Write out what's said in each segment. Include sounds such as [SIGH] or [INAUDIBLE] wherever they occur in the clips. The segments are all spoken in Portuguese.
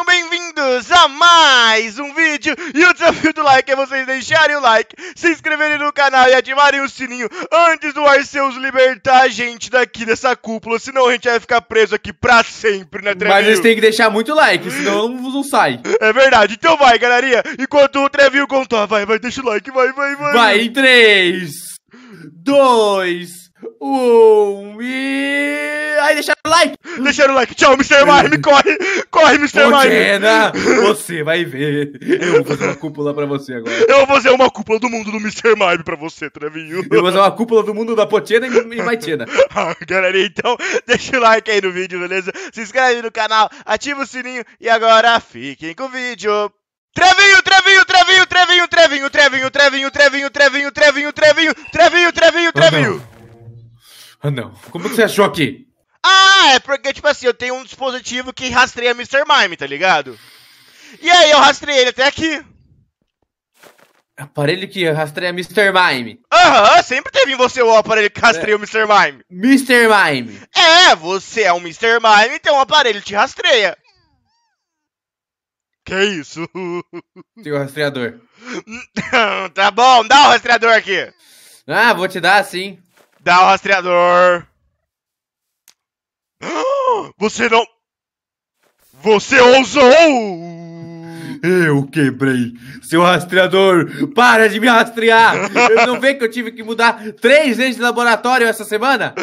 sejam bem-vindos a mais um vídeo. E o desafio do like é vocês deixarem o like, se inscreverem no canal e ativarem o sininho antes do Arceus libertar a gente daqui dessa cúpula. Senão a gente vai ficar preso aqui pra sempre, né, Trevio? Mas eles têm que deixar muito like, senão não, não sai. É verdade. Então vai, galerinha. Enquanto o Trevinho contar, vai, vai, deixa o like, vai, vai, vai. Vai em 3, 2, 1 e... Aí deixa deixando o like. Tchau, Mr. Mime, corre! Corre, Mr. Pogena, Mime! Você vai ver. Eu vou fazer uma cúpula pra você agora. Eu vou fazer uma cúpula do mundo do Mr. Mime pra você, Trevinho. Eu vou fazer uma cúpula do mundo da Potena e Maitena. Ah, galera, então deixa o like aí no vídeo, beleza? Se inscreve no canal, ativa o sininho e agora fiquem com o vídeo. Trevinho, Trevinho, Trevinho, Trevinho, Trevinho, Trevinho, Trevinho, Trevinho, Trevinho, Trevinho, Trevinho, Trevinho, Trevinho, Trevinho. Ah, não. Como que você achou aqui? Ah, é porque, tipo assim, eu tenho um dispositivo que rastreia Mr. Mime, tá ligado? E aí eu rastrei ele até aqui. Aparelho que rastreia Mr. Mime. Aham, uhum, sempre teve em você o aparelho que rastreia é. o Mr. Mime. Mr. Mime. É, você é um Mr. Mime, tem então um aparelho te rastreia. Que isso? Tem [LAUGHS] o rastreador. tá bom, dá o rastreador aqui. Ah, vou te dar sim. Dá o rastreador. Você não. Você ousou! Eu quebrei. Seu rastreador, para de me rastrear! não vê que eu tive que mudar três vezes de laboratório essa semana?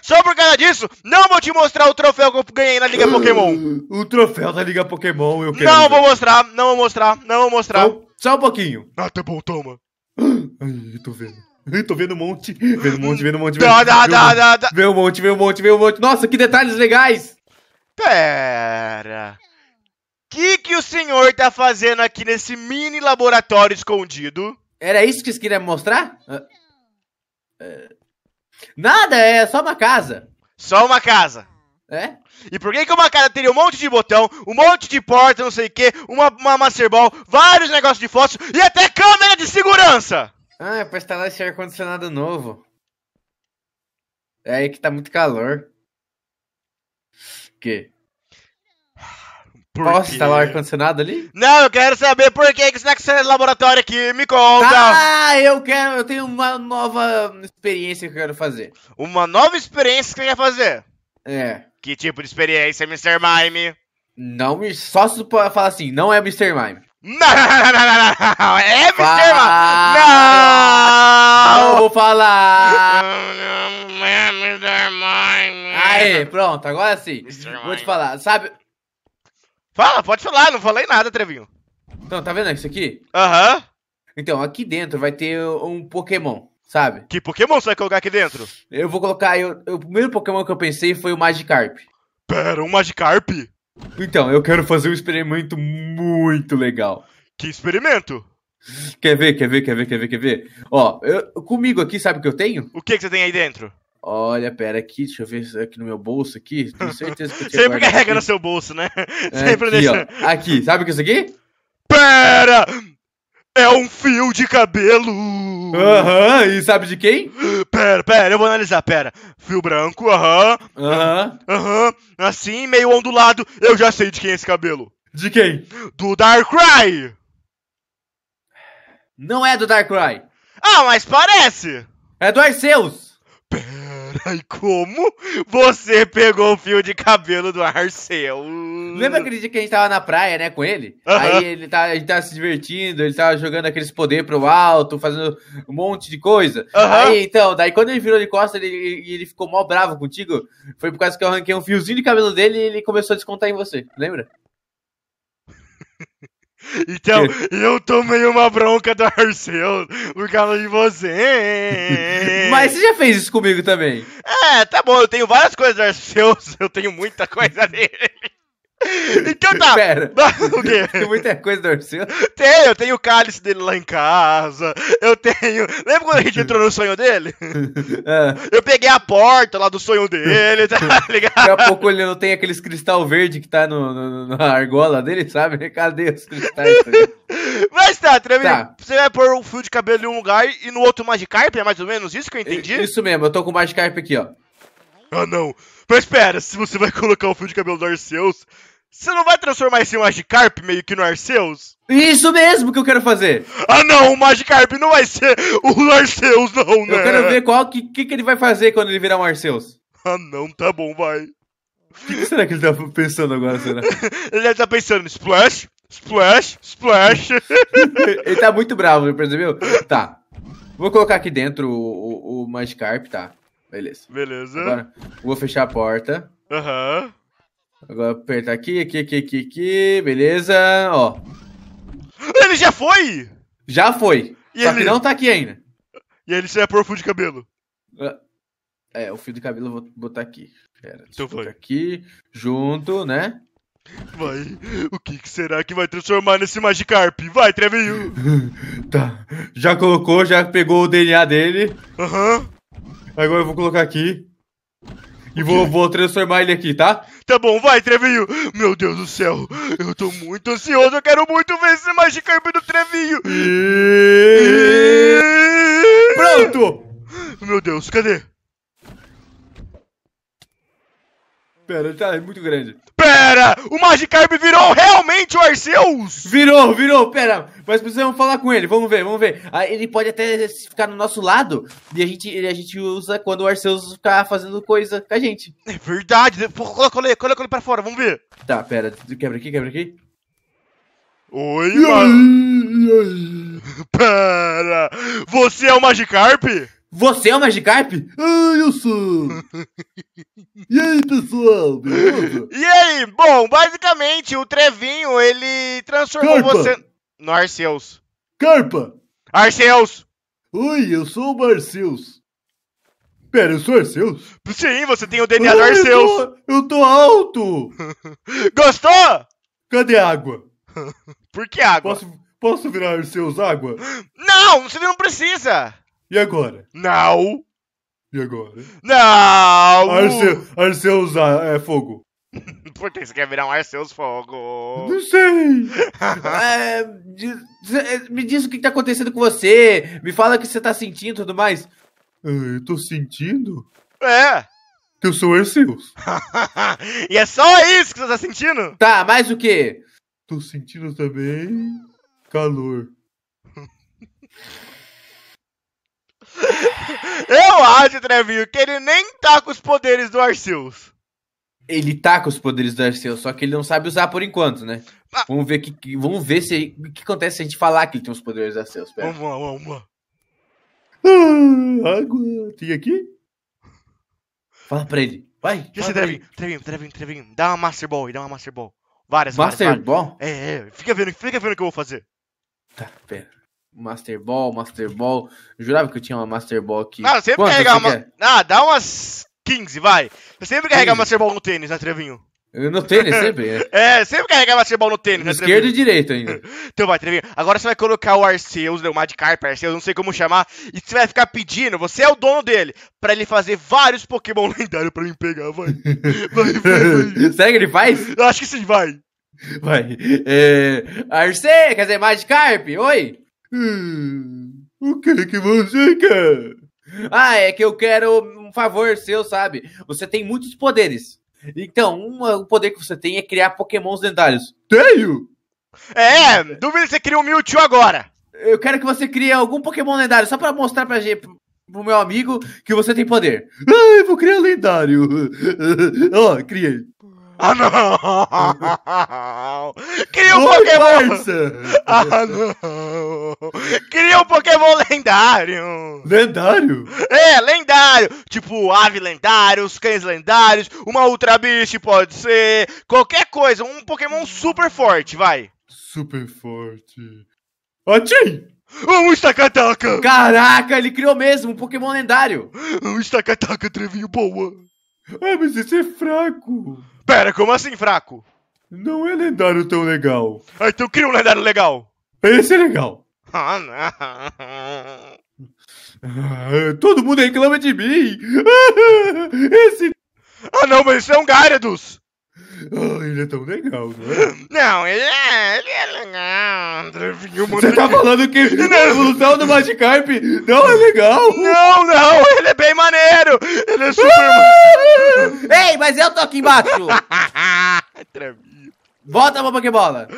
Só por causa disso, não vou te mostrar o troféu que eu ganhei na Liga Pokémon. O troféu da Liga Pokémon, eu quero. Não vou mostrar, não vou mostrar, não vou mostrar. Só, só um pouquinho. Ah, tá bom, toma. Ai, tô vendo. Tô vendo um monte, vendo um monte, vendo um monte, vendo um monte. Dá, dá, dá, dá. Vê um monte, vê um monte, vê um monte. Nossa, que detalhes legais! Pera. O que, que o senhor tá fazendo aqui nesse mini laboratório escondido? Era isso que você queria mostrar? Ah. É. Nada, é só uma casa. Só uma casa. É? E por que, que uma casa teria um monte de botão, um monte de porta, não sei o que, uma, uma ball, vários negócios de fósforo e até câmera de segurança? Ah, é pra instalar esse ar-condicionado novo. É aí que tá muito calor. O quê? Por Posso quê? instalar o ar-condicionado ali? Não, eu quero saber por que que você é laboratório aqui. Me conta! Ah, eu quero. Eu tenho uma nova experiência que eu quero fazer. Uma nova experiência que você quer fazer? É. Que tipo de experiência, Mr. Mime? Não Só se tu falar assim, não é Mr. Mime. Não, É Fala. Não! Não vou falar! Aê, pronto, agora sim. Vou te falar, sabe? Fala, pode falar, não falei nada, Trevinho. Então, tá vendo isso aqui? Aham. Uhum. Então, aqui dentro vai ter um Pokémon, sabe? Que Pokémon você vai colocar aqui dentro? Eu vou colocar. eu o primeiro Pokémon que eu pensei foi o Magikarp. Pera, um Magikarp? Então, eu quero fazer um experimento muito legal. Que experimento? Quer ver, quer ver, quer ver, quer ver, quer ver? Ó, eu, comigo aqui, sabe o que eu tenho? O que, que você tem aí dentro? Olha, pera aqui, deixa eu ver aqui no meu bolso aqui. Tenho certeza que eu Sempre carrega aqui. no seu bolso, né? É, Sempre aqui, deixa. Ó, aqui, sabe o que é isso aqui? Pera! É um fio de cabelo! Aham, uhum, e sabe de quem? pera, pera, eu vou analisar, pera. Fio branco, aham. Aham. Aham. Assim, meio ondulado. Eu já sei de quem é esse cabelo. De quem? Do Darkrai! Não é do Darkrai. Ah, mas parece! É do Arceus! Ai [LAUGHS] como você pegou o fio de cabelo do Arceu? Lembra aquele dia que a gente tava na praia, né, com ele? Uhum. Aí ele tá, a gente tava se divertindo, ele tava jogando aqueles poder pro alto, fazendo um monte de coisa. Uhum. Aí, então, daí quando ele virou de costas e ele, ele, ficou mal bravo contigo, foi por causa que eu arranquei um fiozinho de cabelo dele e ele começou a descontar em você, lembra? [LAUGHS] Então, eu tomei uma bronca do Arceu por causa de você. Mas você já fez isso comigo também. É, tá bom, eu tenho várias coisas do Arceus, [LAUGHS] eu tenho muita coisa dele. Então tá. Pera. [LAUGHS] o quê? [LAUGHS] Tem muita coisa do Orfeu. Tem, eu tenho o cálice dele lá em casa. Eu tenho. Lembra quando a gente entrou no sonho dele? [LAUGHS] É. Eu peguei a porta lá do sonho dele, tá ligado? Daqui a pouco ele não tem aqueles cristal verde que tá no, no, na argola dele, sabe? Cadê os cristais? Mas tá, Tremi, tá. você vai pôr um fio de cabelo em um lugar e no outro Magikarp? É mais ou menos isso que eu entendi? Isso mesmo, eu tô com o Magikarp aqui, ó. Ah, não. Mas pera, se você vai colocar o fio de cabelo do Arceus, você não vai transformar esse Magikarp meio que no Arceus? Isso mesmo que eu quero fazer! Ah não, o Magikarp não vai ser o Arceus, não, né? Eu quero ver qual que, que, que ele vai fazer quando ele virar um Arceus. Ah não, tá bom, vai. O que, que, será que ele tá pensando agora, será? [LAUGHS] ele deve tá pensando, Splash, Splash, Splash. [LAUGHS] ele tá muito bravo, percebeu? Tá. Vou colocar aqui dentro o, o, o Magikarp, tá. Beleza. Beleza. Agora, vou fechar a porta. Aham. Agora apertar aqui, aqui, aqui, aqui, aqui. Beleza, ó. Ele já foi! Já foi. E só ele... que não tá aqui ainda. E aí ele sai por o fio de cabelo. É, é o fio de cabelo eu vou botar aqui. Pera, então vai. aqui, junto, né? Vai. O que, que, será que vai transformar nesse Magikarp? Vai, Trevinho! [LAUGHS] tá. Já colocou, já pegou o DNA dele. Aham. Uhum. Agora eu vou colocar aqui. E vou, vou transformar ele aqui, tá? Tá bom, vai, Trevinho. Meu Deus do céu, eu tô muito ansioso. Eu quero muito ver esse Magikarp do Trevinho. E... Pronto! Meu Deus, cadê? Pera, ele tá é muito grande o Magikarp virou realmente o Arceus! Virou, virou, pera. Mas precisamos falar com ele, vamos ver, vamos ver. Ah, ele pode até ficar no nosso lado e a gente, a gente usa quando o Arceus ficar fazendo coisa com a gente. É verdade, coloca ele, coloca ele pra fora, vamos ver. Tá, pera, quebra aqui, quebra aqui. Oi, mano. [LAUGHS] Pera, você é o Magikarp? Você é o Magikarp? Ah, eu sou. [LAUGHS] E aí, pessoal, beleza? [LAUGHS] E aí? Bom, basicamente, o Trevinho, ele transformou Carpa. você... No Arceus. Carpa! Arceus! Oi, eu sou o Arceus. Pera, eu sou Arceus? Sim, você tem o DNA Oi, do Arceus. Eu tô, eu tô alto! [LAUGHS] Gostou? Cadê a água? [LAUGHS] Por que água? Posso, posso virar Arceus água? Não, você não precisa! E agora? Não! E agora? Não! Arceu, Arceus ah, é fogo. [LAUGHS] Por que você quer virar um Arceus Fogo? Não sei! [LAUGHS] É, é, me diz o que tá acontecendo com você, me fala o que você tá sentindo e tudo mais. Eu tô sentindo? É! Que eu sou Arceus. [LAUGHS] e é só isso que você tá sentindo? Tá, mais o quê? Tô sentindo também calor. [LAUGHS] Eu acho, Trevinho, que ele nem tá com os poderes do Arceus. Ele tá com os poderes do Arceus, só que ele não sabe usar por enquanto, né? Ah. Vamos ver que, que vamos ver se o que acontece se a gente falar que ele tem os poderes do Arceus. Pera. Vamos lá, vamos lá. Ah, água, tem aqui? Fala pra ele. Vai. Deixa Trevinho, Trevinho, Trevinho, Trevinho. Dá uma Master Ball e dá uma Master Ball. Várias, Master várias. Ball? É, é. Fica vendo, fica vendo o que eu vou fazer. Tá, pera. Master Ball, Master Ball. Eu jurava que eu tinha uma Master Ball aqui. Não, sempre Quanto uma. Ah, dá umas 15, vai. Eu sempre carregava Master Ball no tênis, né, Trevinho? No tênis, sempre? É, [LAUGHS] é sempre carregava Master Ball no tênis, no né, Esquerdo e direito ainda. [LAUGHS] então vai, Trevinho. Agora você vai colocar o Arceus, né, o Magikarp, Arceus, não sei como chamar, e você vai ficar pedindo, você é o dono dele, pra ele fazer vários Pokémon [LAUGHS] lendários pra mim pegar, vai. vai, vai, vai. Será que ele faz? Eu acho que sim, vai. Vai. É... Arce, quer dizer, Magikarp, oi! Hum, o que que você quer? Ah, é que eu quero um favor seu, sabe? Você tem muitos poderes. Então, um poder que você tem é criar pokémons lendários. Tenho! É, Duvido que você cria um Mewtwo agora. Eu quero que você crie algum pokémon lendário, só pra mostrar pra gente, pro meu amigo que você tem poder. Ah, eu vou criar lendário. [LAUGHS] Ó, oh, criei. Ah, não! Cria [LAUGHS] um Oi, Pokémon! Ah, não! Cria um Pokémon lendário! Lendário? É, lendário! Tipo, ave os cães lendários, uma Ultra Beast pode ser, qualquer coisa, um Pokémon super forte, vai! Super forte. Otim! Um Stakataka! Caraca, ele criou mesmo um Pokémon lendário! Um Stakataka, trevinho boa! Ah, mas esse é fraco! Pera, como assim, fraco? Não é lendário tão legal. Ah, então cria um lendário legal. Esse é legal. Ah, ah Todo mundo reclama de mim. [LAUGHS] Esse. Ah, não, mas isso é um Gyarados. Oh, ele é tão legal, né? Não, ele é, ele é legal. Você tá falando que a evolução do Magikarp não é legal? Não, não, ele é bem maneiro. Ele é super... Ah! Ei, mas eu tô aqui embaixo. [LAUGHS] Volta pra Pokébola.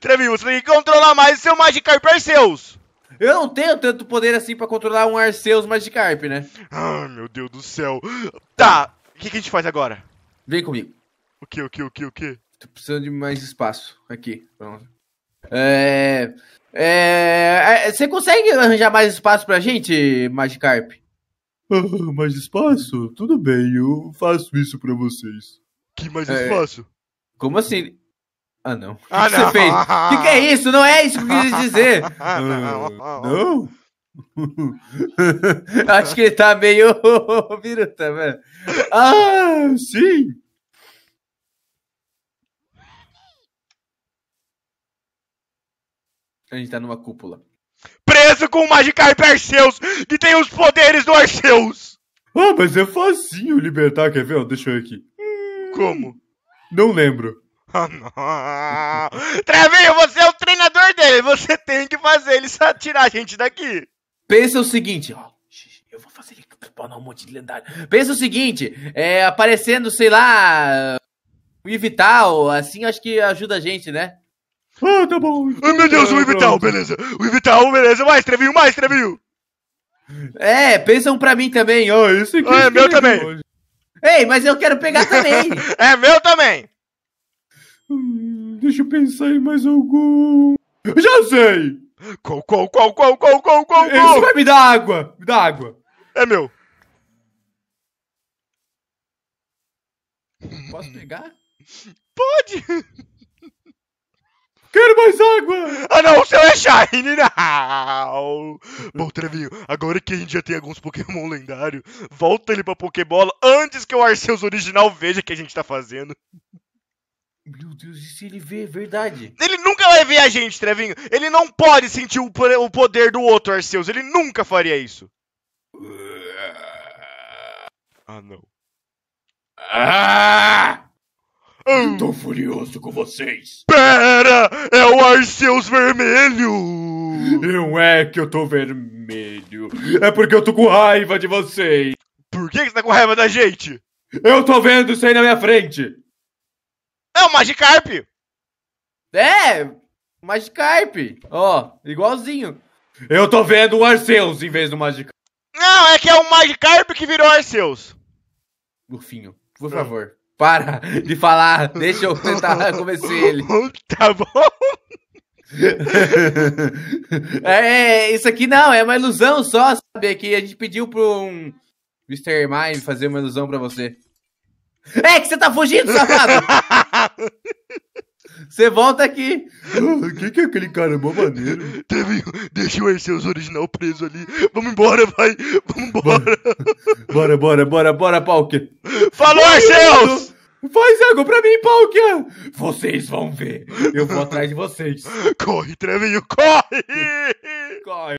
Trevi, você tem que controlar mais o seu Magikarp Arceus. Eu não tenho tanto poder assim pra controlar um Arceus Magikarp, né? Ah, meu Deus do céu. Tá, o que, que a gente faz agora? Vem comigo. O que, o que, o que, o que? Tô precisando de mais espaço aqui. Pronto. É, é. É. Você consegue arranjar mais espaço pra gente, Magikarp? Ah, mais espaço? Tudo bem, eu faço isso pra vocês. Que mais é... espaço? Como assim? Ah, não. Ah, o que ah, não. você fez? O [LAUGHS] que, que, é isso? Não é isso que eu quis dizer. [LAUGHS] ah, não? [LAUGHS] Acho que ele tá meio viruta, velho. Ah, sim. A gente tá numa cúpula. Preso com o Magikarp Arceus, que tem os poderes do Arceus! Ah, mas é facinho libertar, quer ver? Deixa eu aqui. Hum, Como? Não lembro. Ah, não. Trevinho, você é o treinador dele, você tem que fazer ele só tirar a gente daqui. Pensa o seguinte, ó. Eu vou fazer ele spawnar um monte de lendário. Pensa o seguinte, é, aparecendo, sei lá, o Ivital, assim acho que ajuda a gente, né? Ah, tá bom. Ai, meu Deus, o ah, Ivital, beleza. O Ivital, beleza. Mais, Trevinho, mais, Trevinho. É, pensam pra mim também. Oh, isso aqui é, é meu também. Ei, mas eu quero pegar [LAUGHS] também. é meu também. Hum, deixa eu pensar em mais algum. Já sei! Qual, qual, qual, qual, qual, qual, qual, qual? Isso vai me dar água! Me dá água! É meu! Posso pegar? Pode! [LAUGHS] Quero mais água! Ah não, o seu é Shine, não! Bom, Trevinho, agora que a gente já tem alguns Pokémon lendários, volta ele pra Pokébola antes que o Arceus original veja o que a gente tá fazendo. Meu Deus, e se ele vê? É verdade. Ele nunca vai ver a gente, Trevinho. Ele não pode sentir o poder do outro Arceus. Ele nunca faria isso. Ah, ah não. Ah! É. Estou furioso com vocês. Pera! É o Arceus Vermelho! Não é que eu tô vermelho. É porque eu tô com raiva de vocês. Por que, você tá com raiva da gente? Eu tô vendo isso aí na minha frente. É o Magikarp! É! Magikarp! Ó, igualzinho. Eu tô vendo o Arceus em vez do Magikarp. Não, é que é o Magikarp que virou Arceus. Urfinho, por favor, para de falar, deixa eu [LAUGHS] tentar convencer ele. tá bom. [LAUGHS] É, é, isso aqui não, é uma ilusão só, sabe? É que a gente pediu pro um Mr. Mime fazer uma ilusão pra você. É que você tá fugindo, safado! [LAUGHS] Você volta aqui. O que, que é aquele cara é mó maneiro? Teve, deixa o Arceus original preso ali. Vamos embora, vai. Vamos embora. Bora, bora, bora, bora, Palkia. Falou, Arceus! Faz algo pra mim, Palkia! Vocês vão ver. Eu vou atrás de vocês. Corre, Trevinho, corre! Corre.